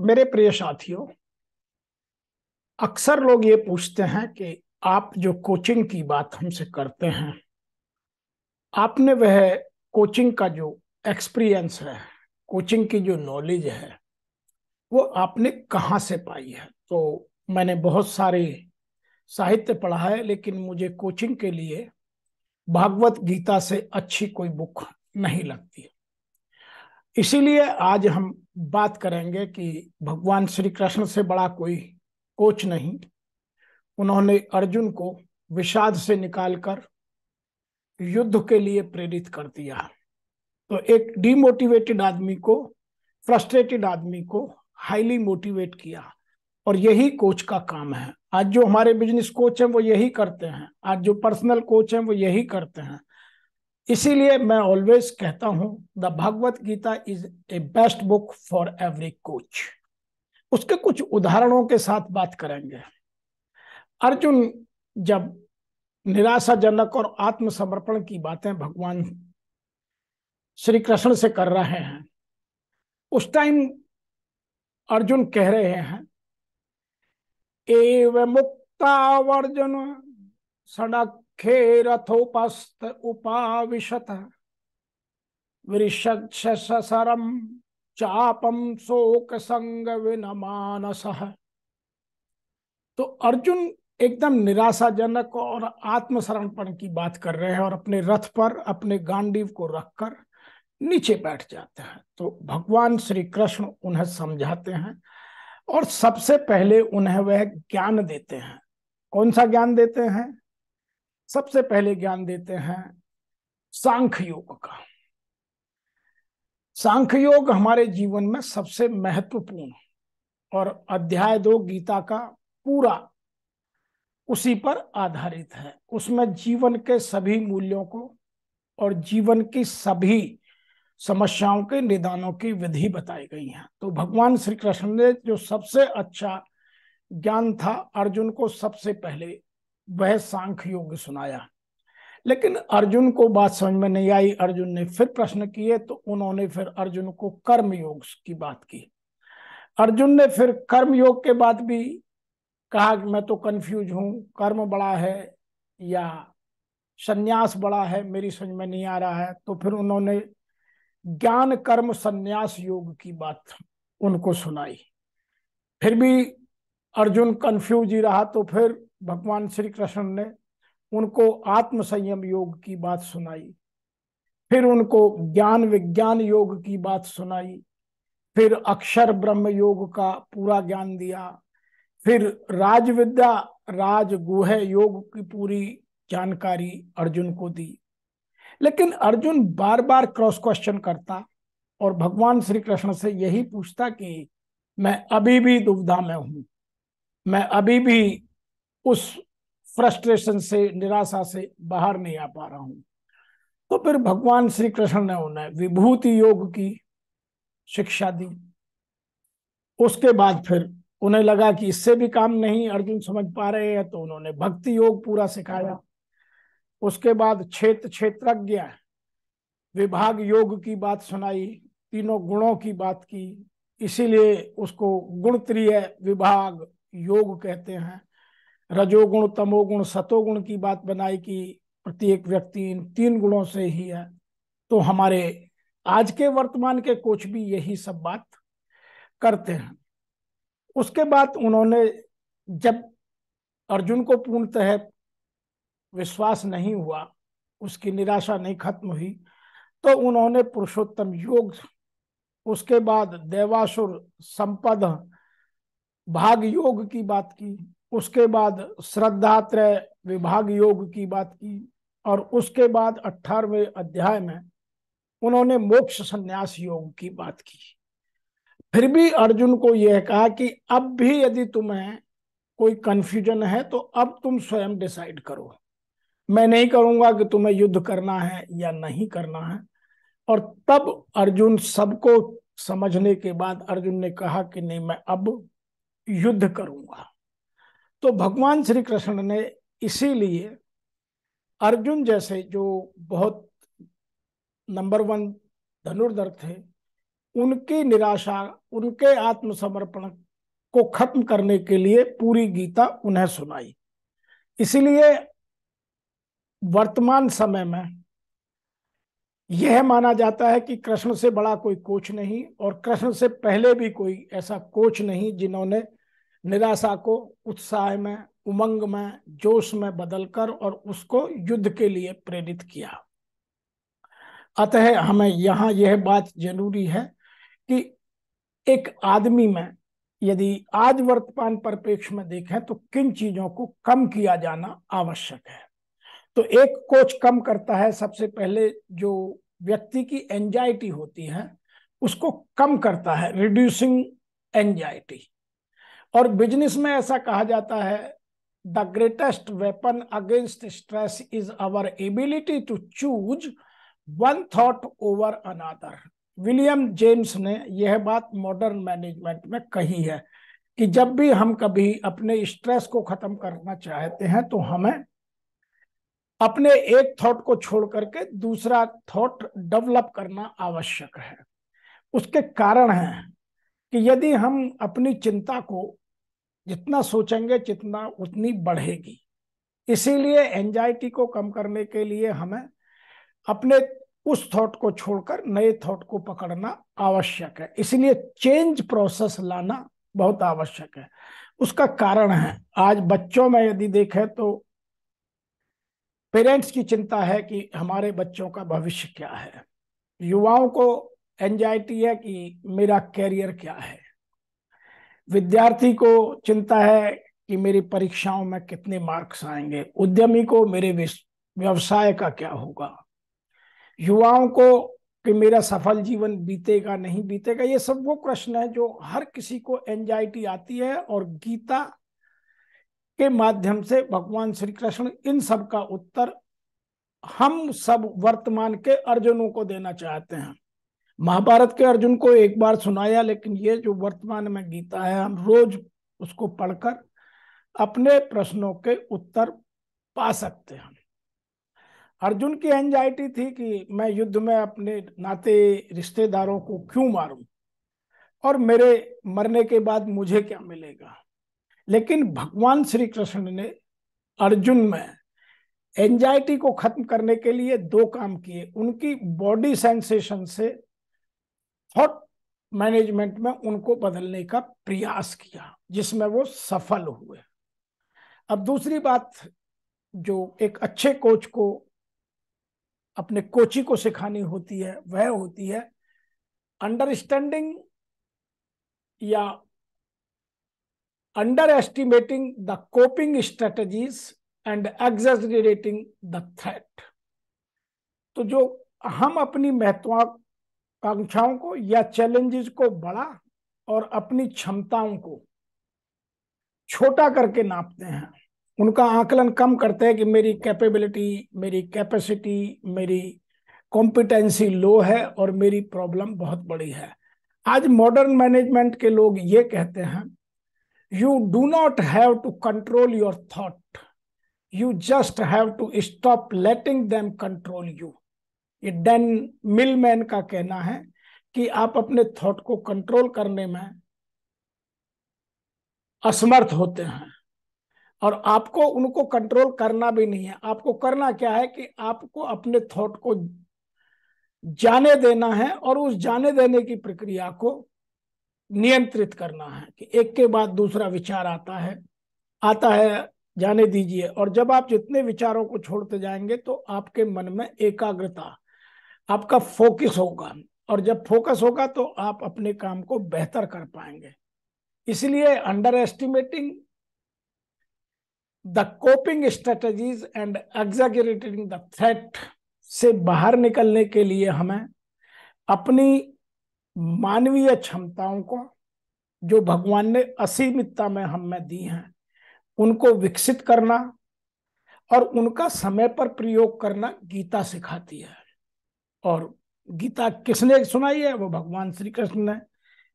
मेरे प्रिय साथियों अक्सर लोग ये पूछते हैं कि आप जो कोचिंग की बात हमसे करते हैं आपने वह कोचिंग का जो एक्सपीरियंस है कोचिंग की जो नॉलेज है वो आपने कहाँ से पाई है तो मैंने बहुत सारे साहित्य पढ़ा है लेकिन मुझे कोचिंग के लिए भागवत गीता से अच्छी कोई बुक नहीं लगती इसीलिए आज हम बात करेंगे कि भगवान श्री कृष्ण से बड़ा कोई कोच नहीं उन्होंने अर्जुन को विषाद से निकालकर युद्ध के लिए प्रेरित कर दिया तो एक डिमोटिवेटेड आदमी को फ्रस्ट्रेटेड आदमी को हाईली मोटिवेट किया और यही कोच का काम है आज जो हमारे बिजनेस कोच हैं वो यही करते हैं आज जो पर्सनल कोच हैं वो यही करते हैं इसीलिए मैं ऑलवेज कहता हूं the Bhagavad Gita is a best book for every coach उसके कुछ उदाहरणों के साथ बात करेंगे अर्जुन जब निराशाजनक और आत्मसमर्पण की बातें भगवान श्री कृष्ण से कर रहे हैं उस टाइम अर्जुन कह रहे हैं एव मुक्ता अर्जुन सड़क खेरथोपस्थ उपाविशत वृषक्षसरम चापम शोक संग विनमानस तो अर्जुन एकदम निराशाजनक और आत्मसमर्पण की बात कर रहे हैं और अपने रथ पर अपने गांडीव को रखकर नीचे बैठ जाते हैं तो भगवान श्री कृष्ण उन्हें समझाते हैं और सबसे पहले उन्हें वह ज्ञान देते हैं कौन सा ज्ञान देते हैं सबसे पहले ज्ञान देते हैं सांख्य योग का सांख्य योग हमारे जीवन में सबसे महत्वपूर्ण और अध्याय दो गीता का पूरा उसी पर आधारित है उसमें जीवन के सभी मूल्यों को और जीवन की सभी समस्याओं के निदानों की विधि बताई गई है तो भगवान श्री कृष्ण ने जो सबसे अच्छा ज्ञान था अर्जुन को सबसे पहले वह सांख्य योग सुनाया लेकिन अर्जुन को बात समझ में नहीं आई अर्जुन ने फिर प्रश्न किए तो उन्होंने फिर अर्जुन को कर्म योग की बात की अर्जुन ने फिर कर्म योग के बाद भी कहा कि मैं तो कंफ्यूज हूं कर्म बड़ा है या सन्यास बड़ा है मेरी समझ में नहीं आ रहा है तो फिर उन्होंने ज्ञान कर्म सन्यास योग की बात उनको सुनाई फिर भी अर्जुन कंफ्यूज ही रहा तो फिर भगवान श्री कृष्ण ने उनको आत्मसंयम योग की बात सुनाई फिर उनको ज्ञान विज्ञान योग की बात सुनाई फिर अक्षर ब्रह्म योग का पूरा ज्ञान दिया फिर राजविद्या राजगुह योग की पूरी जानकारी अर्जुन को दी लेकिन अर्जुन बार बार क्रॉस क्वेश्चन करता और भगवान श्री कृष्ण से यही पूछता कि मैं अभी भी दुविधा में हूं मैं अभी भी उस फ्रस्ट्रेशन से निराशा से बाहर नहीं आ पा रहा हूं तो फिर भगवान श्री कृष्ण ने उन्हें विभूति योग की शिक्षा दी उसके बाद फिर उन्हें लगा कि इससे भी काम नहीं अर्जुन समझ पा रहे हैं तो उन्होंने भक्ति योग पूरा सिखाया उसके बाद क्षेत्र क्षेत्रज्ञ विभाग योग की बात सुनाई तीनों गुणों की बात की इसीलिए उसको गुणत्रिय विभाग योग कहते हैं रजोगुण तमोगुण सतोगुण की बात बनाई कि प्रत्येक व्यक्ति इन तीन गुणों से ही है तो हमारे आज के वर्तमान के कोच भी यही सब बात करते हैं उसके बाद उन्होंने जब अर्जुन को पूर्णतः विश्वास नहीं हुआ उसकी निराशा नहीं खत्म हुई तो उन्होंने पुरुषोत्तम योग उसके बाद देवासुर संपद भाग योग की बात की उसके बाद श्रद्धात्रय विभाग योग की बात की और उसके बाद अठारवे अध्याय में उन्होंने मोक्ष संन्यास योग की बात की फिर भी अर्जुन को यह कहा कि अब भी यदि तुम्हें कोई कंफ्यूजन है तो अब तुम स्वयं डिसाइड करो मैं नहीं करूंगा कि तुम्हें युद्ध करना है या नहीं करना है और तब अर्जुन सबको समझने के बाद अर्जुन ने कहा कि नहीं मैं अब युद्ध करूंगा तो भगवान श्री कृष्ण ने इसीलिए अर्जुन जैसे जो बहुत नंबर वन धनुर्धर थे उनकी निराशा उनके आत्मसमर्पण को खत्म करने के लिए पूरी गीता उन्हें सुनाई इसलिए वर्तमान समय में यह माना जाता है कि कृष्ण से बड़ा कोई कोच नहीं और कृष्ण से पहले भी कोई ऐसा कोच नहीं जिन्होंने निराशा को उत्साह में उमंग में जोश में बदलकर और उसको युद्ध के लिए प्रेरित किया अतः हमें यहाँ यह बात जरूरी है कि एक आदमी में यदि आज वर्तमान परिप्रेक्ष्य में देखें तो किन चीजों को कम किया जाना आवश्यक है तो एक कोच कम करता है सबसे पहले जो व्यक्ति की एंजाइटी होती है उसको कम करता है रिड्यूसिंग एंजाइटी और बिजनेस में ऐसा कहा जाता है the greatest weapon against stress is our ability to choose one thought over another William James ने यह बात मॉडर्न मैनेजमेंट में कही है कि जब भी हम कभी अपने स्ट्रेस को खत्म करना चाहते हैं तो हमें अपने एक थॉट को छोड़ करके दूसरा थॉट डेवलप करना आवश्यक है उसके कारण है कि यदि हम अपनी चिंता को जितना सोचेंगे जितना उतनी बढ़ेगी इसीलिए एंजाइटी को कम करने के लिए हमें अपने उस थॉट को छोड़कर नए थॉट को पकड़ना आवश्यक है इसलिए चेंज प्रोसेस लाना बहुत आवश्यक है उसका कारण है आज बच्चों में यदि देखें तो पेरेंट्स की चिंता है कि हमारे बच्चों का भविष्य क्या है युवाओं को एंजाइटी है कि मेरा कैरियर क्या है विद्यार्थी को चिंता है कि मेरी परीक्षाओं में कितने मार्क्स आएंगे उद्यमी को मेरे व्यवसाय का क्या होगा युवाओं को कि मेरा सफल जीवन बीतेगा नहीं बीतेगा ये सब वो प्रश्न है जो हर किसी को एंजाइटी आती है और गीता के माध्यम से भगवान श्री कृष्ण इन सब का उत्तर हम सब वर्तमान के अर्जुनों को देना चाहते हैं महाभारत के अर्जुन को एक बार सुनाया लेकिन ये जो वर्तमान में गीता है हम रोज उसको पढ़कर अपने प्रश्नों के उत्तर पा सकते हैं अर्जुन की एंजाइटी थी कि मैं युद्ध में अपने नाते रिश्तेदारों को क्यों मारूं और मेरे मरने के बाद मुझे क्या मिलेगा लेकिन भगवान श्री कृष्ण ने अर्जुन में एंजाइटी को खत्म करने के लिए दो काम किए उनकी बॉडी सेंसेशन से थॉट मैनेजमेंट में उनको बदलने का प्रयास किया जिसमें वो सफल हुए अब दूसरी बात जो एक अच्छे कोच को अपने कोची को सिखानी होती है वह होती है अंडरस्टैंडिंग या underestimating the coping strategies and exaggerating the threat तो जो हम अपनी महत्वा आकांक्षाओं को या चैलेंजेस को बड़ा और अपनी क्षमताओं को छोटा करके नापते हैं उनका आकलन कम करते हैं कि मेरी कैपेबिलिटी मेरी कैपेसिटी मेरी कॉम्पिटेंसी लो है और मेरी प्रॉब्लम बहुत बड़ी है आज मॉडर्न मैनेजमेंट के लोग ये कहते हैं you do not have to control your thought you just have to stop letting them control you ये डेन मिलमैन का कहना है कि आप अपने थॉट को कंट्रोल करने में असमर्थ होते हैं और आपको उनको कंट्रोल करना भी नहीं है आपको करना क्या है कि आपको अपने थॉट को जाने देना है और उस जाने देने की प्रक्रिया को नियंत्रित करना है कि एक के बाद दूसरा विचार आता है आता है जाने दीजिए और जब आप जितने विचारों को छोड़ते जाएंगे तो आपके मन में एकाग्रता आपका फोकस होगा और जब फोकस होगा तो आप अपने काम को बेहतर कर पाएंगे इसलिए underestimating the coping strategies and exaggerating the threat से बाहर निकलने के लिए हमें अपनी मानवीय क्षमताओं को जो भगवान ने असीमितता में हम में दी हैं उनको विकसित करना और उनका समय पर प्रयोग करना गीता सिखाती है और गीता किसने सुनाई है वो भगवान श्री कृष्ण ने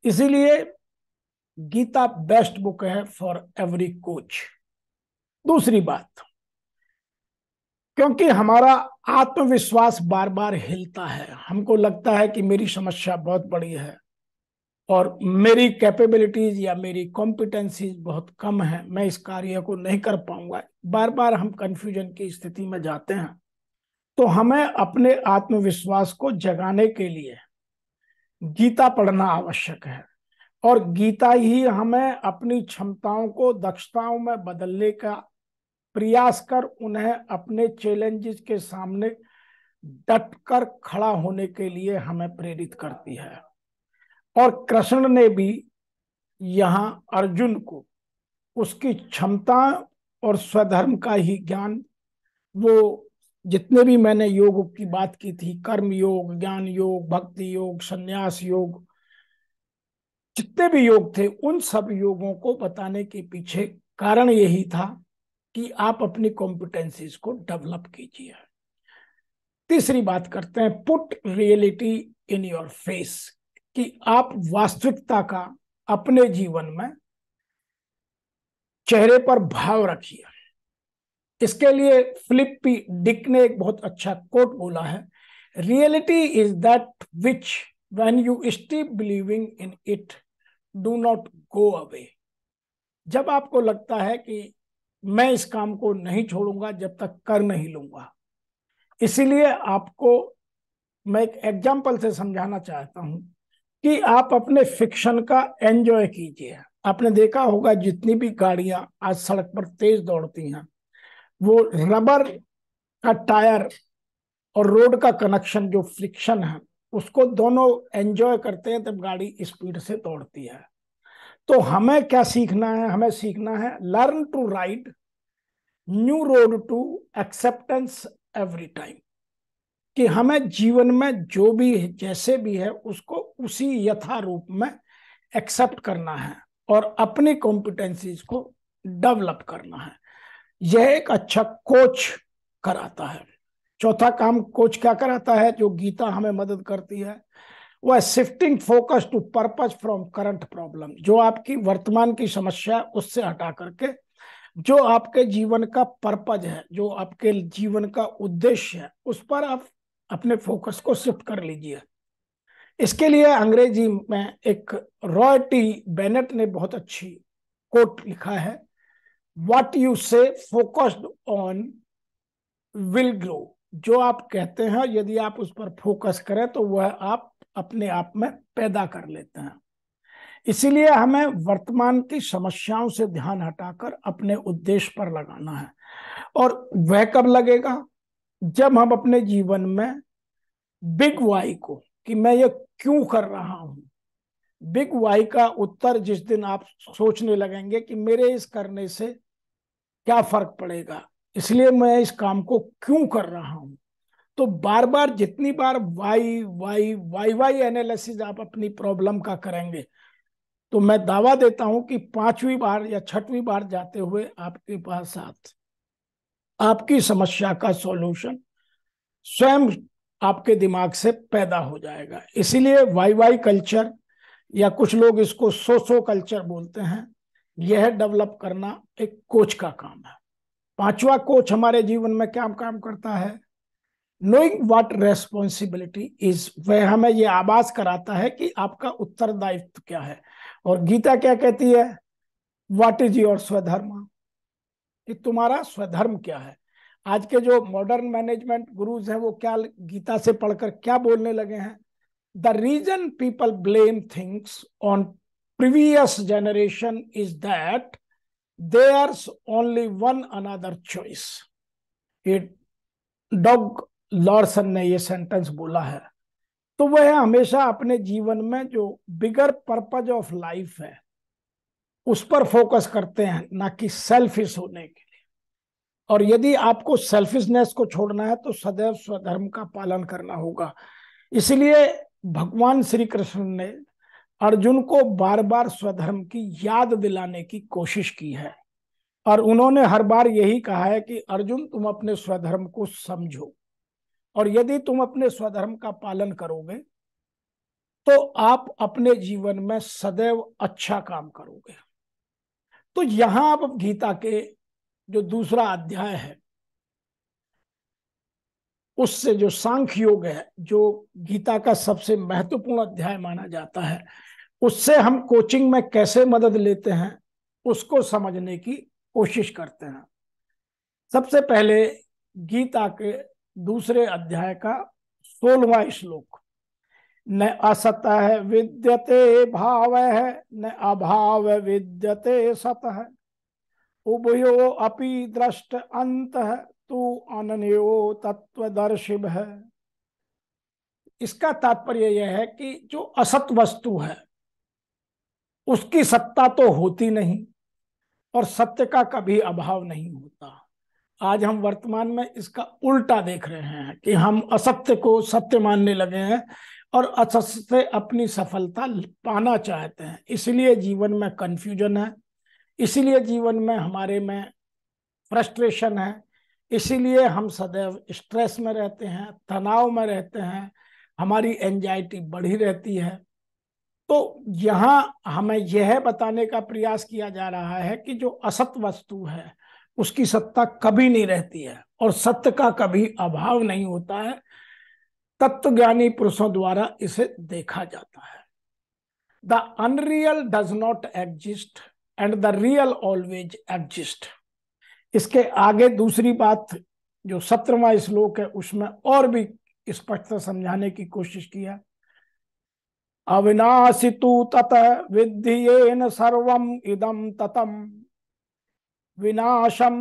इसीलिए गीता बेस्ट बुक है फॉर एवरी कोच दूसरी बात क्योंकि हमारा आत्मविश्वास बार बार हिलता है हमको लगता है कि मेरी समस्या बहुत बड़ी है और मेरी कैपेबिलिटीज या मेरी कॉम्पिटेंसीज बहुत कम है मैं इस कार्य को नहीं कर पाऊंगा बार बार हम कंफ्यूजन की स्थिति में जाते हैं तो हमें अपने आत्मविश्वास को जगाने के लिए गीता पढ़ना आवश्यक है और गीता ही हमें अपनी क्षमताओं को दक्षताओं में बदलने का प्रयास कर उन्हें अपने चैलेंजेस के सामने डट कर खड़ा होने के लिए हमें प्रेरित करती है और कृष्ण ने भी यहाँ अर्जुन को उसकी क्षमता और स्वधर्म का ही ज्ञान वो जितने भी मैंने योग की बात की थी कर्म योग ज्ञान योग भक्ति योग संन्यास योग जितने भी योग थे उन सब योगों को बताने के पीछे कारण यही था कि आप अपनी कॉम्पिटेंसीज को डेवलप कीजिए तीसरी बात करते हैं put reality in your face कि आप वास्तविकता का अपने जीवन में चेहरे पर भाव रखिए इसके लिए फिलिपी डिक ने एक बहुत अच्छा कोट बोला है reality is that which when you stop believing in it do not go away जब आपको लगता है कि मैं इस काम को नहीं छोड़ूंगा जब तक कर नहीं लूंगा इसीलिए आपको मैं एक एग्जाम्पल से समझाना चाहता हूं कि आप अपने फिक्शन का एंजॉय कीजिए आपने देखा होगा जितनी भी गाड़ियां आज सड़क पर तेज दौड़ती हैं वो हम्म। रबर का टायर और रोड का कनेक्शन जो फ्रिक्शन है उसको दोनों एंजॉय करते हैं तब गाड़ी स्पीड से दौड़ती है तो हमें क्या सीखना है हमें सीखना है learn to ride new road to acceptance every time कि हमें जीवन में जो भी है जैसे भी है उसको उसी यथा रूप में एक्सेप्ट करना है और अपनी कॉम्पिटेंसीज को डेवलप करना है यह एक अच्छा कोच कराता है चौथा काम कोच क्या कराता है जो गीता हमें मदद करती है वह shifting focus to purpose from current problem जो आपकी वर्तमान की समस्या है उससे हटा करके जो आपके जीवन का पर्पज है जो आपके जीवन का उद्देश्य है उस पर आप अपने फोकस को शिफ्ट कर लीजिए इसके लिए अंग्रेजी में एक रॉयटी बेनेट ने बहुत अच्छी कोट लिखा है वट यू से फोकस्ड ऑन विल ग्रो जो आप कहते हैं यदि आप उस पर फोकस करें तो वह आप अपने आप में पैदा कर लेते हैं इसीलिए हमें वर्तमान की समस्याओं से ध्यान हटाकर अपने उद्देश्य पर लगाना है और वह कब लगेगा जब हम अपने जीवन में बिग वाई को कि मैं ये क्यों कर रहा हूं बिग वाई का उत्तर जिस दिन आप सोचने लगेंगे कि मेरे इस करने से क्या फर्क पड़ेगा इसलिए मैं इस काम को क्यों कर रहा हूं तो बार बार जितनी बार why why why why analysis आप अपनी प्रॉब्लम का करेंगे तो मैं दावा देता हूं कि पांचवी बार या छठवीं बार जाते हुए आपके पास साथ आपकी समस्या का सॉल्यूशन स्वयं आपके दिमाग से पैदा हो जाएगा इसीलिए वाई वाई कल्चर या कुछ लोग इसको सोशो कल्चर बोलते हैं यह डेवलप करना एक कोच का काम है पांचवा कोच हमारे जीवन में क्या काम करता है नोइंग व्हाट रेस्पॉन्सिबिलिटी इज वह हमें यह आवाज कराता है कि आपका उत्तरदायित्व क्या है और गीता क्या कहती है व्हाट इज योर स्वधर्म कि तुम्हारा स्वधर्म क्या है आज के जो मॉडर्न मैनेजमेंट गुरुज हैं वो क्या गीता से पढ़कर क्या बोलने लगे हैं the reason people blame things on previous generation is that there's only one another choice. It dog Larson ने ये सेंटेंस बोला है तो वह हमेशा अपने जीवन में जो बिगर पर्पज ऑफ लाइफ है उस पर फोकस करते हैं ना कि सेल्फिश होने के लिए और यदि आपको सेल्फिशनेस को छोड़ना है तो सदैव स्वधर्म का पालन करना होगा इसलिए भगवान श्री कृष्ण ने अर्जुन को बार बार स्वधर्म की याद दिलाने की कोशिश की है और उन्होंने हर बार यही कहा है कि अर्जुन तुम अपने स्वधर्म को समझो और यदि तुम अपने स्वधर्म का पालन करोगे तो आप अपने जीवन में सदैव अच्छा काम करोगे तो यहां आप गीता के जो दूसरा अध्याय है उससे जो सांख्य योग है जो गीता का सबसे महत्वपूर्ण अध्याय माना जाता है उससे हम कोचिंग में कैसे मदद लेते हैं उसको समझने की कोशिश करते हैं सबसे पहले गीता के दूसरे अध्याय का सोलवा श्लोक न असत है विद्यते भाव है न अभाव विद्यते सत है उभयो अपि दृष्ट अंत है तू तत्व तत्वदर्शिव है इसका तात्पर्य यह है कि जो असत वस्तु है उसकी सत्ता तो होती नहीं और सत्य का कभी अभाव नहीं होता आज हम वर्तमान में इसका उल्टा देख रहे हैं कि हम असत्य को सत्य मानने लगे हैं और असत्य से अपनी सफलता पाना चाहते हैं इसलिए जीवन में कंफ्यूजन है इसीलिए जीवन में हमारे में फ्रस्ट्रेशन है इसीलिए हम सदैव स्ट्रेस में रहते हैं तनाव में रहते हैं हमारी एंजाइटी बढ़ी रहती है तो यहां हमें यह बताने का प्रयास किया जा रहा है कि जो असत वस्तु है उसकी सत्ता कभी नहीं रहती है और सत्य का कभी अभाव नहीं होता है तत्वज्ञानी पुरुषों द्वारा इसे देखा जाता है the unreal does not exist and the real always exist इसके आगे दूसरी बात जो सत्रवा श्लोक है उसमें और भी स्पष्टता समझाने की कोशिश किया अविनाशी तू तत विधि सर्व इदम ततम विनाशम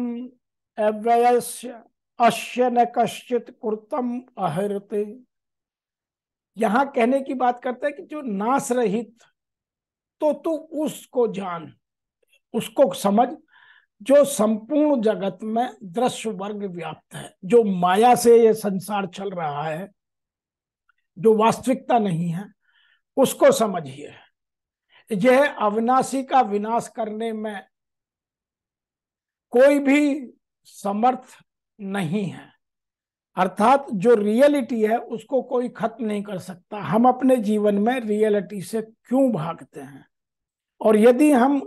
अव्ययस्य अश्य न कश्चित कुर्तम अहृत यहाँ कहने की बात करते हैं कि जो नाश रहित तो तू उसको जान उसको समझ जो संपूर्ण जगत में दृश्य वर्ग व्याप्त है जो माया से ये संसार चल रहा है जो वास्तविकता नहीं है उसको समझिए यह अविनाशी का विनाश करने में कोई भी समर्थ नहीं है अर्थात जो रियलिटी है उसको कोई खत्म नहीं कर सकता हम अपने जीवन में रियलिटी से क्यों भागते हैं और यदि हम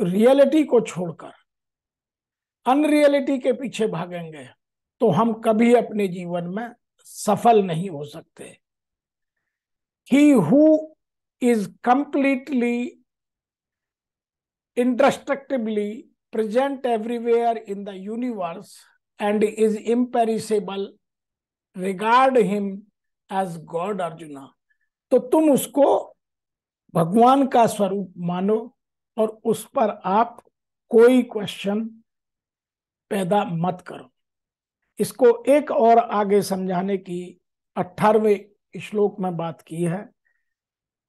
रियलिटी को छोड़कर अनरियलिटी के पीछे भागेंगे तो हम कभी अपने जीवन में सफल नहीं हो सकते He who is completely, indestructibly present everywhere in the universe and is imperishable, regard him as God Arjuna. to tum usko bhagwan ka स्वरूप mano aur us par aap koi question paida mat karo isko ek aur aage samjhane ki 18ve श्लोक में बात की है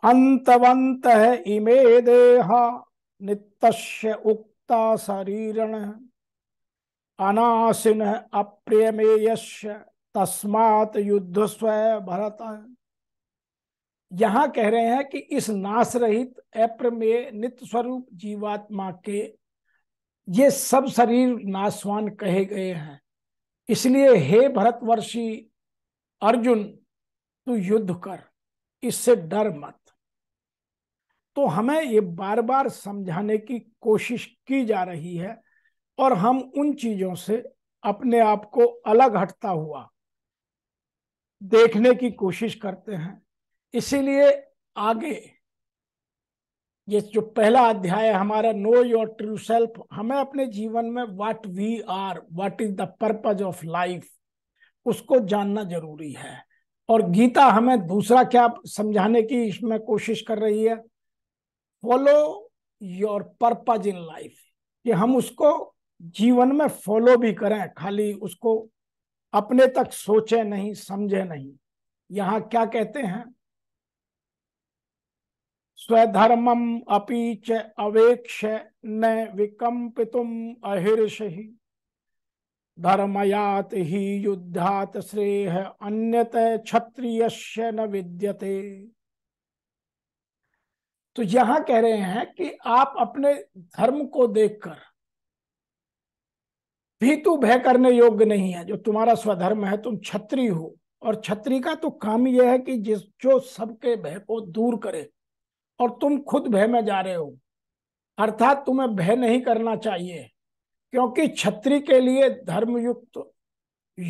अंतवंत है इमे देहा नित्य उक्ता शरीरण अनासिन अप्रियमेयश तस्मात युद्ध स्व भरत यहाँ कह रहे हैं कि इस नाश रहित अप्रमेय नित्य स्वरूप जीवात्मा के ये सब शरीर नाशवान कहे गए हैं इसलिए हे भरतवर्षी अर्जुन तू युद्ध कर इससे डर मत तो हमें ये बार बार समझाने की कोशिश की जा रही है और हम उन चीजों से अपने आप को अलग हटता हुआ देखने की कोशिश करते हैं इसीलिए आगे ये जो पहला अध्याय है हमारा नो योर ट्रू सेल्फ हमें अपने जीवन में what we are what is the purpose of life उसको जानना जरूरी है और गीता हमें दूसरा क्या समझाने की इसमें कोशिश कर रही है follow your purpose in life कि हम उसको जीवन में फॉलो भी करें खाली उसको अपने तक सोचे नहीं समझे नहीं यहाँ क्या कहते हैं स्वधर्मम अपीच अवेक्ष न विकम्पितुम अहिर्ष ही धर्मयात ही युद्धात श्रेय अन्यत क्षत्रिय न विद्यते तो यहां कह रहे हैं कि आप अपने धर्म को देखकर तू भय करने योग्य नहीं है जो तुम्हारा स्वधर्म है तुम छत्री हो और छत्री का तो काम यह है कि जिस जो सबके भय को दूर करे और तुम खुद भय में जा रहे हो अर्थात तुम्हें भय नहीं करना चाहिए क्योंकि छत्री के लिए धर्मयुक्त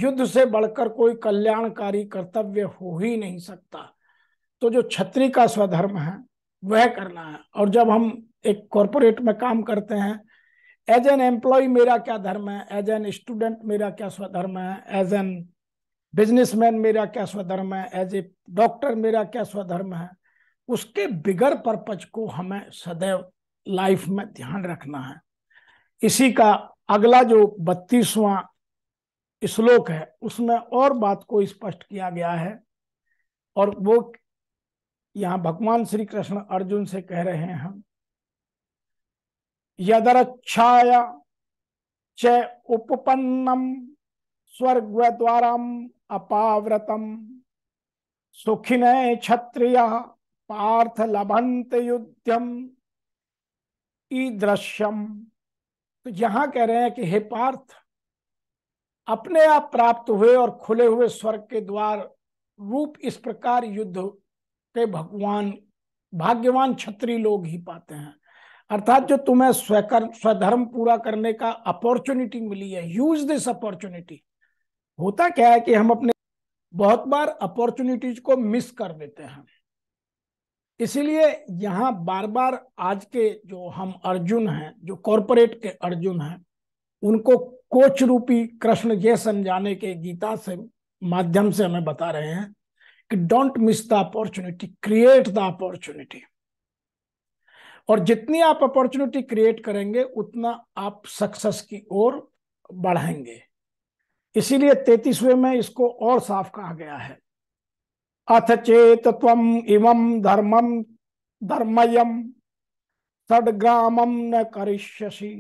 युद्ध से बढ़कर कोई कल्याणकारी कर्तव्य हो ही नहीं सकता तो जो छत्री का स्वधर्म है वह करना है और जब हम एक कॉरपोरेट में काम करते हैं एज एन एम्प्लॉय मेरा क्या धर्म है एज एन स्टूडेंट मेरा क्या स्वधर्म है एज एन बिजनेसमैन मेरा क्या स्वधर्म है एज ए डॉक्टर मेरा क्या स्वधर्म है उसके बिगर पर्पज को हमें सदैव लाइफ में ध्यान रखना है इसी का अगला जो बत्तीसवां श्लोक है उसमें और बात को स्पष्ट किया गया है और वो यहाँ भगवान श्री कृष्ण अर्जुन से कह रहे हैं यदरक्षाया च उपपन्नम स्वर्ग द्वारा अपावृतम सुखिन क्षत्रिय पार्थ लभंत युद्धम ईदृश्यम तो यहां कह रहे हैं कि हे पार्थ अपने आप प्राप्त हुए और खुले हुए स्वर्ग के द्वार रूप इस प्रकार युद्ध के भगवान भाग्यवान छत्री लोग ही पाते हैं अर्थात जो तुम्हें स्वकर स्वधर्म पूरा करने का अपॉर्चुनिटी मिली है यूज दिस अपॉर्चुनिटी होता क्या है कि हम अपने बहुत बार अपॉर्चुनिटीज को मिस कर देते हैं इसीलिए यहाँ बार बार आज के जो हम अर्जुन हैं जो कॉरपोरेट के अर्जुन हैं उनको कोच रूपी कृष्ण यह समझाने के गीता से माध्यम से हमें बता रहे हैं कि don't miss the opportunity create the opportunity और जितनी आप अपॉर्चुनिटी क्रिएट करेंगे उतना आप सक्सेस की ओर बढ़ेंगे इसीलिए तैतीसवें में इसको और साफ कहा गया है अथ चेत तम इमं धर्मम धर्मयम षडग्रामम न करिष्यसि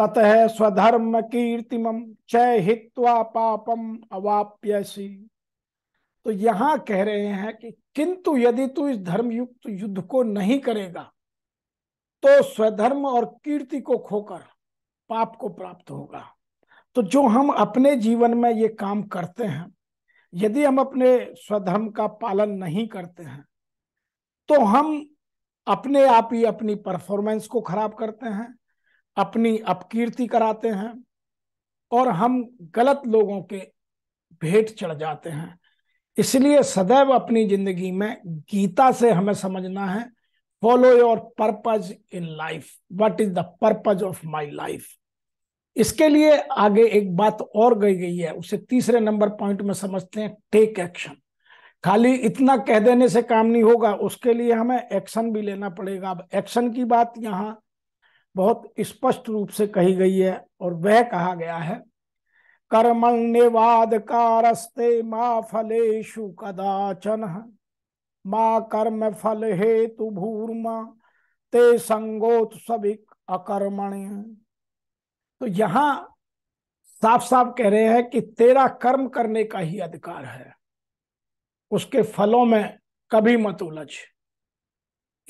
ततः स्वधर्म कीर्तिम च हित्वा पापम अवाप्यसी तो यहाँ कह रहे हैं कि किंतु यदि तू इस धर्मयुक्त युद्ध को नहीं करेगा तो स्वधर्म और कीर्ति को खोकर पाप को प्राप्त होगा तो जो हम अपने जीवन में ये काम करते हैं यदि हम अपने स्वधर्म का पालन नहीं करते हैं तो हम अपने आप ही अपनी परफॉर्मेंस को खराब करते हैं अपनी अपकीर्ति कराते हैं और हम गलत लोगों के भेंट चढ़ जाते हैं इसलिए सदैव अपनी जिंदगी में गीता से हमें समझना है follow your purpose in life what is the purpose of my life इसके लिए आगे एक बात और गई गई है उसे तीसरे नंबर पॉइंट में समझते हैं टेक एक्शन खाली इतना कह देने से काम नहीं होगा उसके लिए हमें एक्शन भी लेना पड़ेगा अब एक्शन की बात यहाँ बहुत स्पष्ट रूप से कही गई है और वह कहा गया है कर्मण्यवाद कारस्ते मा फलेशु कदाचन मा कर्म फल हेतु भूर्मा ते संगोत सभी अकर्मण्य तो यहां साफ साफ कह रहे हैं कि तेरा कर्म करने का ही अधिकार है उसके फलों में कभी मत उलझ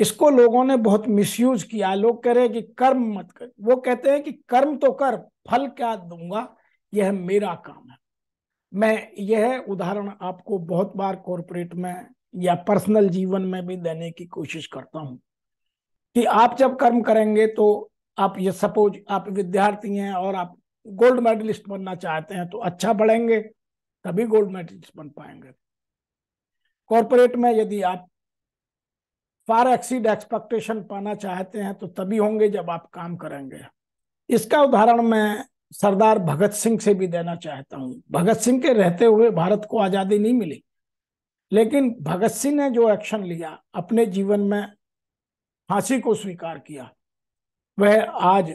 इसको लोगों ने बहुत मिसयूज किया लोग कह रहे हैं कि कर्म मत कर वो कहते हैं कि कर्म तो कर फल क्या दूंगा यह मेरा काम है मैं यह उदाहरण आपको बहुत बार कॉरपोरेट में या पर्सनल जीवन में भी देने की कोशिश करता हूं कि आप जब कर्म करेंगे तो आप ये सपोज आप विद्यार्थी हैं और आप गोल्ड मेडलिस्ट बनना चाहते हैं तो अच्छा पढ़ेंगे तभी गोल्ड मेडलिस्ट बन पाएंगे कॉरपोरेट में यदि आप फार एक्सीड एक्सपेक्टेशन पाना चाहते हैं तो तभी होंगे जब आप काम करेंगे इसका उदाहरण मैं सरदार भगत सिंह से भी देना चाहता हूँ भगत सिंह के रहते हुए भारत को आज़ादी नहीं मिली लेकिन भगत सिंह ने जो एक्शन लिया अपने जीवन में फांसी को स्वीकार किया वह आज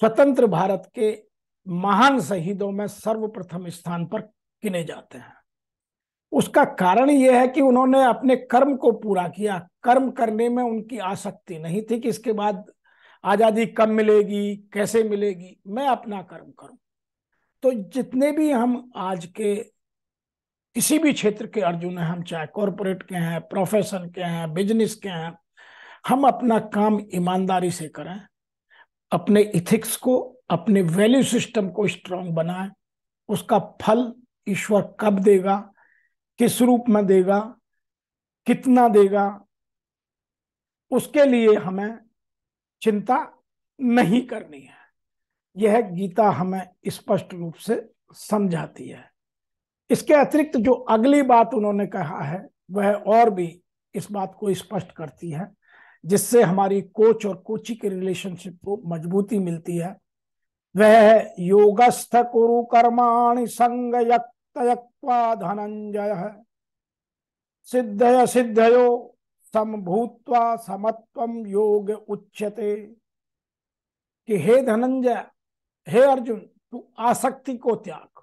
स्वतंत्र भारत के महान शहीदों में सर्वप्रथम स्थान पर गिने जाते हैं उसका कारण यह है कि उन्होंने अपने कर्म को पूरा किया कर्म करने में उनकी आसक्ति नहीं थी कि इसके बाद आजादी कब मिलेगी कैसे मिलेगी मैं अपना कर्म करूं तो जितने भी हम आज के किसी भी क्षेत्र के अर्जुन हैं हम चाहे कॉरपोरेट के हैं प्रोफेशन के हैं बिजनेस के हैं हम अपना काम ईमानदारी से करें अपने इथिक्स को अपने वैल्यू सिस्टम को स्ट्रांग बनाएं उसका फल ईश्वर कब देगा किस रूप में देगा कितना देगा उसके लिए हमें चिंता नहीं करनी है यह गीता हमें स्पष्ट रूप से समझाती है इसके अतिरिक्त जो अगली बात उन्होंने कहा है वह और भी इस बात को स्पष्ट करती है जिससे हमारी कोच और कोची के रिलेशनशिप को मजबूती मिलती है वह योगस्थ कुरु कर्माणि संग धनंजय सिद्धय सिद्धयो समभूत्वा समत्व योग उच्यते कि हे धनंजय हे अर्जुन तू आसक्ति को त्याग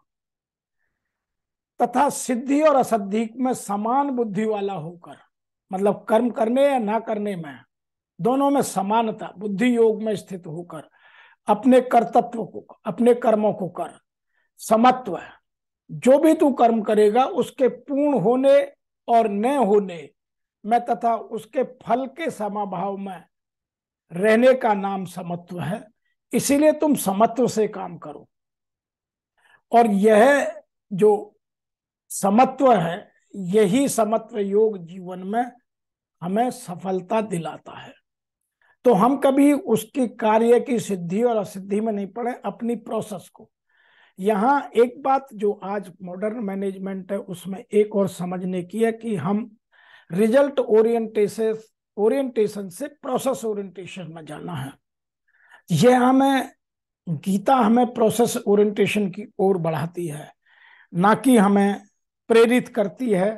तथा सिद्धि और असद्धि में समान बुद्धि वाला होकर मतलब कर्म करने या ना करने में दोनों में समानता बुद्धि योग में स्थित होकर अपने कर्तत्व को अपने कर्मों को कर समत्व जो भी तू कर्म करेगा उसके पूर्ण होने और न होने में तथा उसके फल के समाभाव में रहने का नाम समत्व है इसीलिए तुम समत्व से काम करो और यह जो समत्व है यही समत्व योग जीवन में हमें सफलता दिलाता है तो हम कभी उसकी कार्य की सिद्धि और असिद्धि में नहीं पड़े अपनी प्रोसेस को यहाँ एक बात जो आज मॉडर्न मैनेजमेंट है उसमें एक और समझने की है कि हम रिजल्ट ओरिएंटेशन ओरिएंटेशन से प्रोसेस ओरिएंटेशन में जाना है यह हमें गीता हमें प्रोसेस ओरिएंटेशन की ओर बढ़ाती है ना कि हमें प्रेरित करती है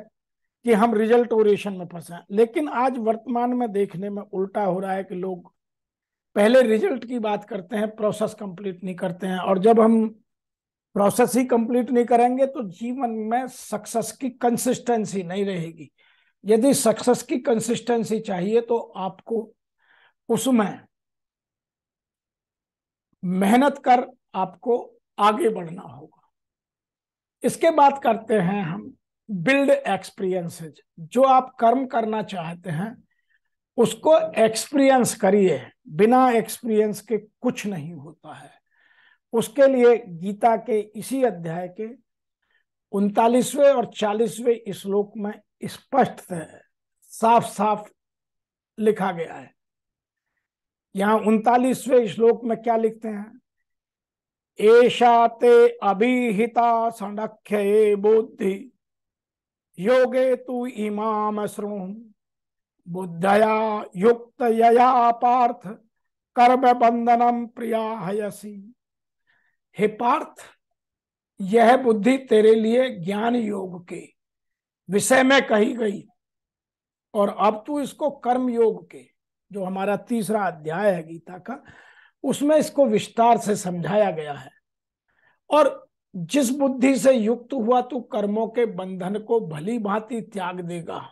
कि हम रिजल्ट ओरिएशन में फंसे लेकिन आज वर्तमान में देखने में उल्टा हो रहा है कि लोग पहले रिजल्ट की बात करते हैं प्रोसेस कंप्लीट नहीं करते हैं और जब हम प्रोसेस ही कंप्लीट नहीं करेंगे तो जीवन में सक्सेस की कंसिस्टेंसी नहीं रहेगी यदि सक्सेस की कंसिस्टेंसी चाहिए तो आपको उसमें मेहनत कर आपको आगे बढ़ना होगा इसके बाद करते हैं हम बिल्ड एक्सपीरियंसेज जो आप कर्म करना चाहते हैं उसको एक्सपीरियंस करिए बिना एक्सपीरियंस के कुछ नहीं होता है उसके लिए गीता के इसी अध्याय के उनतालीसवें और चालीसवें श्लोक में स्पष्ट साफ साफ लिखा गया है यहां उनतालीसवें श्लोक में क्या लिखते हैं एषा ते अभिहिता संरक्षये बुद्धि योगे तु इमाम बुद्धया युक्त यया पार्थ कर्म बंधनम प्रिया हयसी हे पार्थ यह बुद्धि तेरे लिए ज्ञान योग के विषय में कही गई और अब तू इसको कर्म योग के जो हमारा तीसरा अध्याय है गीता का उसमें इसको विस्तार से समझाया गया है और जिस बुद्धि से युक्त हुआ तू कर्मों के बंधन को भली भांति त्याग देगा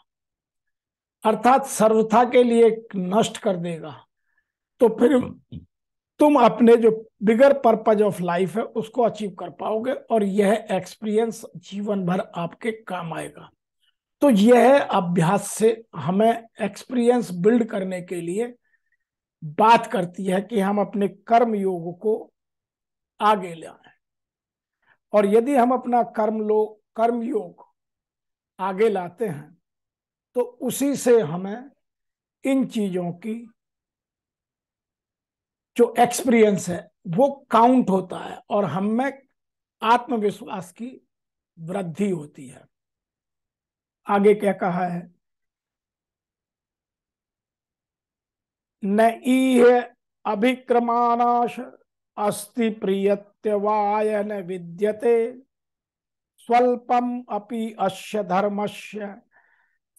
अर्थात सर्वथा के लिए नष्ट कर देगा तो फिर तुम अपने जो बिगर पर्पज ऑफ लाइफ है उसको अचीव कर पाओगे और यह एक्सपीरियंस जीवन भर आपके काम आएगा तो यह अभ्यास से हमें एक्सपीरियंस बिल्ड करने के लिए बात करती है कि हम अपने कर्म योग को आगे लाएं और यदि हम अपना कर्म लोग कर्म योग आगे लाते हैं तो उसी से हमें इन चीजों की जो एक्सपीरियंस है वो काउंट होता है और हम में आत्मविश्वास की वृद्धि होती है आगे क्या कहा है अभिक्रमानाश अस्ति प्रियत्यवाय न विद्यते स्वल्पम अपि अश्य धर्मस्य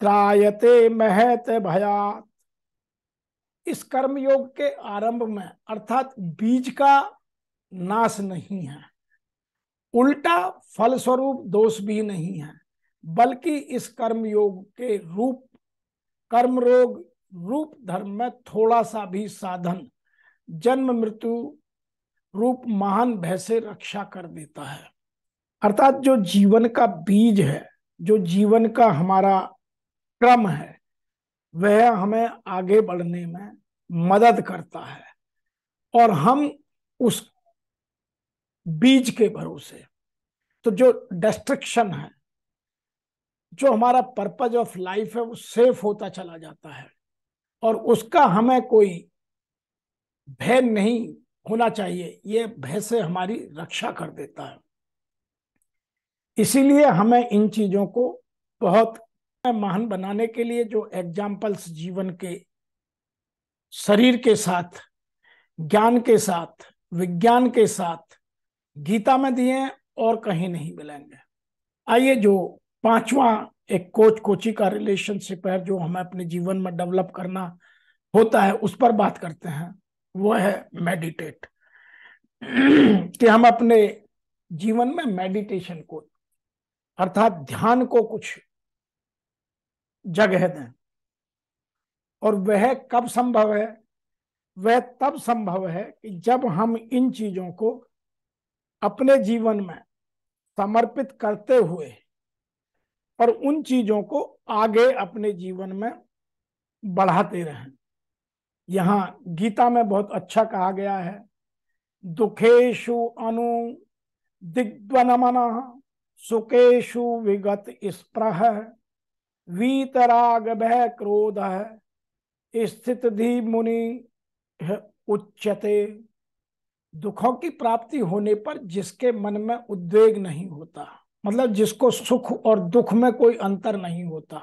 त्रायते महत भयात इस कर्मयोग के आरंभ में अर्थात बीज का नाश नहीं है उल्टा फल स्वरूप दोष भी नहीं है बल्कि इस कर्मयोग के रूप कर्म रोग रूप धर्म में थोड़ा सा भी साधन जन्म मृत्यु रूप महान भय से रक्षा कर देता है अर्थात जो जीवन का बीज है जो जीवन का हमारा क्रम है वह हमें आगे बढ़ने में मदद करता है और हम उस बीज के भरोसे तो जो डिस्ट्रक्शन है जो हमारा पर्पज ऑफ लाइफ है वो सेफ होता चला जाता है और उसका हमें कोई भय नहीं होना चाहिए ये भय से हमारी रक्षा कर देता है इसीलिए हमें इन चीजों को बहुत महान बनाने के लिए जो एग्जाम्पल्स जीवन के शरीर के साथ ज्ञान के साथ विज्ञान के साथ गीता में दिए और कहीं नहीं मिलेंगे आइए जो पांचवा एक कोच कोची का रिलेशनशिप है जो हमें अपने जीवन में डेवलप करना होता है उस पर बात करते हैं वो है मेडिटेट कि हम अपने जीवन में मेडिटेशन को अर्थात ध्यान को कुछ जगह दें और वह कब संभव है वह तब संभव है कि जब हम इन चीजों को अपने जीवन में समर्पित करते हुए और उन चीजों को आगे अपने जीवन में बढ़ाते रहें यहाँ गीता में बहुत अच्छा कहा गया है दुखेशु अनु दिग्वनमन सुखेशु विगत स्प्रह वीतराग भय क्रोध है स्थित धी मुनि उच्चते दुखों की प्राप्ति होने पर जिसके मन में उद्वेग नहीं होता मतलब जिसको सुख और दुख में कोई अंतर नहीं होता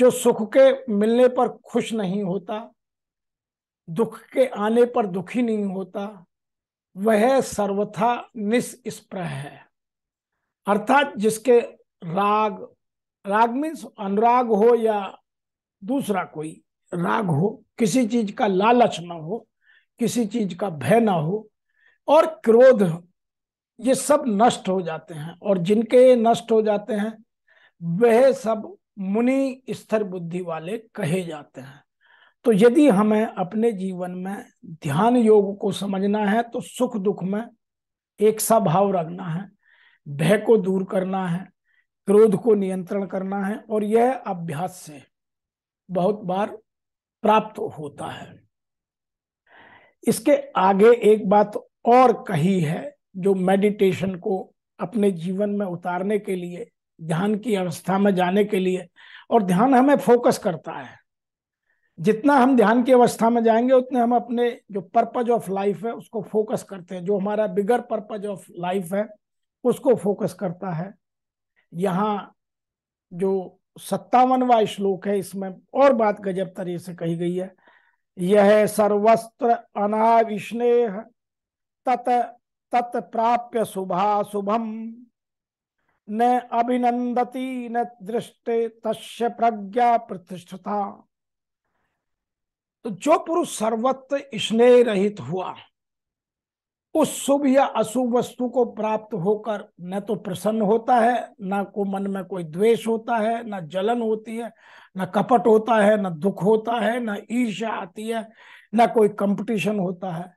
जो सुख के मिलने पर खुश नहीं होता दुख के आने पर दुखी नहीं होता वह सर्वथा निस्प्रह है अर्थात जिसके राग राग मीन्स अनुराग हो या दूसरा कोई राग हो किसी चीज का लालच ना हो किसी चीज का भय ना हो और क्रोध ये सब नष्ट हो जाते हैं और जिनके ये नष्ट हो जाते हैं वह सब मुनि स्थिर बुद्धि वाले कहे जाते हैं तो यदि हमें अपने जीवन में ध्यान योग को समझना है तो सुख दुख में एक सा भाव रखना है भय को दूर करना है क्रोध को नियंत्रण करना है और यह अभ्यास से बहुत बार प्राप्त होता है इसके आगे एक बात और कही है जो मेडिटेशन को अपने जीवन में उतारने के लिए ध्यान की अवस्था में जाने के लिए और ध्यान हमें फोकस करता है जितना हम ध्यान की अवस्था में जाएंगे उतने हम अपने जो पर्पज ऑफ लाइफ है उसको फोकस करते हैं जो हमारा बिगर पर्पज ऑफ लाइफ है उसको फोकस करता है यहाँ जो सत्तावनवा श्लोक है इसमें और बात गजब तरह से कही गई है यह सर्वस्त्र अनाविष्णेह तत तत् प्राप्य शुभा शुभम न अभिनंदती न दृष्टे तस्य प्रज्ञा प्रतिष्ठता तो जो पुरुष सर्वत्र स्नेह रहित हुआ उस शुभ या अशुभ वस्तु को प्राप्त होकर न तो प्रसन्न होता है न को मन में कोई द्वेष होता है न जलन होती है न कपट होता है न दुख होता है न ईर्ष्या आती है न कोई कंपटीशन होता है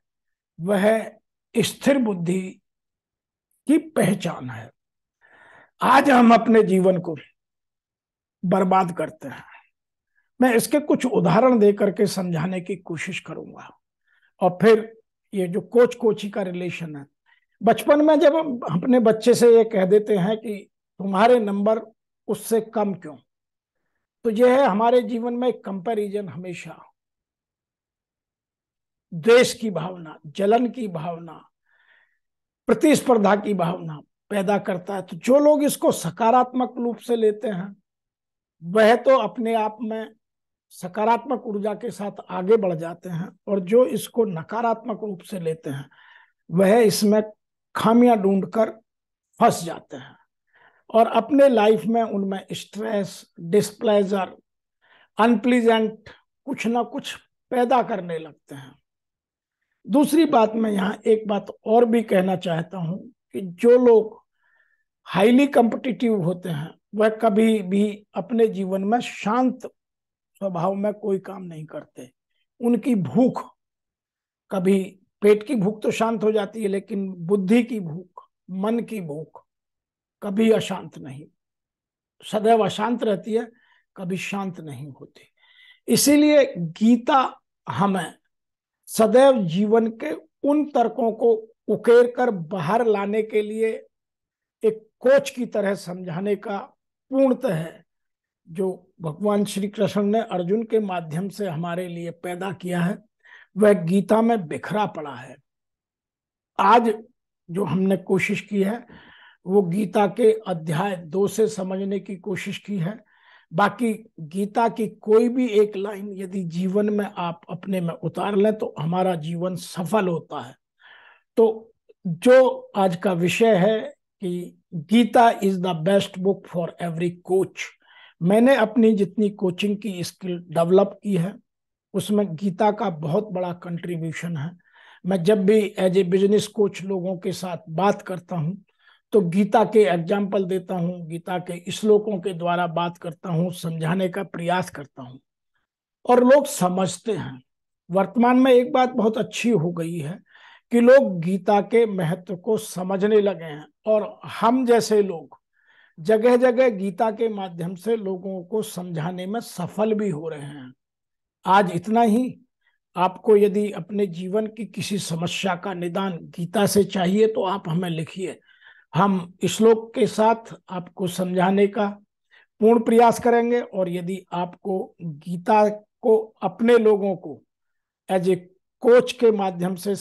वह स्थिर बुद्धि की पहचान है आज हम अपने जीवन को बर्बाद करते हैं मैं इसके कुछ उदाहरण दे करके समझाने की कोशिश करूंगा और फिर ये जो कोच कोची का रिलेशन है बचपन में जब हम अपने बच्चे से ये कह देते हैं कि तुम्हारे नंबर उससे कम क्यों तो यह है हमारे जीवन में कंपैरिजन हमेशा द्वेष की भावना जलन की भावना प्रतिस्पर्धा की भावना पैदा करता है तो जो लोग इसको सकारात्मक रूप से लेते हैं वह तो अपने आप में सकारात्मक ऊर्जा के साथ आगे बढ़ जाते हैं और जो इसको नकारात्मक रूप से लेते हैं वह इसमें खामियां ढूंढकर फंस जाते हैं और अपने लाइफ में उनमें स्ट्रेस डिस्प्लेजर अनप्लीजेंट कुछ ना कुछ पैदा करने लगते हैं दूसरी बात मैं यहाँ एक बात और भी कहना चाहता हूँ कि जो लोग हाईली कम्पटिटिव होते हैं वह कभी भी अपने जीवन में शांत स्वभाव में कोई काम नहीं करते उनकी भूख कभी पेट की भूख तो शांत हो जाती है लेकिन बुद्धि की भूख मन की भूख कभी अशांत नहीं सदैव अशांत रहती है कभी शांत नहीं होती इसीलिए गीता हमें सदैव जीवन के उन तर्कों को उकेर कर बाहर लाने के लिए एक कोच की तरह समझाने का पूर्णतः है जो भगवान श्री कृष्ण ने अर्जुन के माध्यम से हमारे लिए पैदा किया है वह गीता में बिखरा पड़ा है आज जो हमने कोशिश की है वो गीता के अध्याय दो से समझने की कोशिश की है बाकी गीता की कोई भी एक लाइन यदि जीवन में आप अपने में उतार लें तो हमारा जीवन सफल होता है तो जो आज का विषय है कि Gita is the best book for every coach मैंने अपनी जितनी कोचिंग की स्किल डेवलप की है उसमें गीता का बहुत बड़ा कंट्रीब्यूशन है मैं जब भी एज ए बिजनेस कोच लोगों के साथ बात करता हूँ तो गीता के एग्जाम्पल देता हूँ गीता के श्लोकों के द्वारा बात करता हूँ समझाने का प्रयास करता हूँ और लोग समझते हैं वर्तमान में एक बात बहुत अच्छी हो गई है कि लोग गीता के महत्व को समझने लगे हैं और हम जैसे लोग जगह जगह गीता के माध्यम से लोगों को समझाने में सफल भी हो रहे हैं आज इतना ही आपको यदि अपने जीवन की किसी समस्या का निदान गीता से चाहिए तो आप हमें लिखिए हम श्लोक के साथ आपको समझाने का पूर्ण प्रयास करेंगे और यदि आपको गीता को अपने लोगों को एज ए कोच के माध्यम से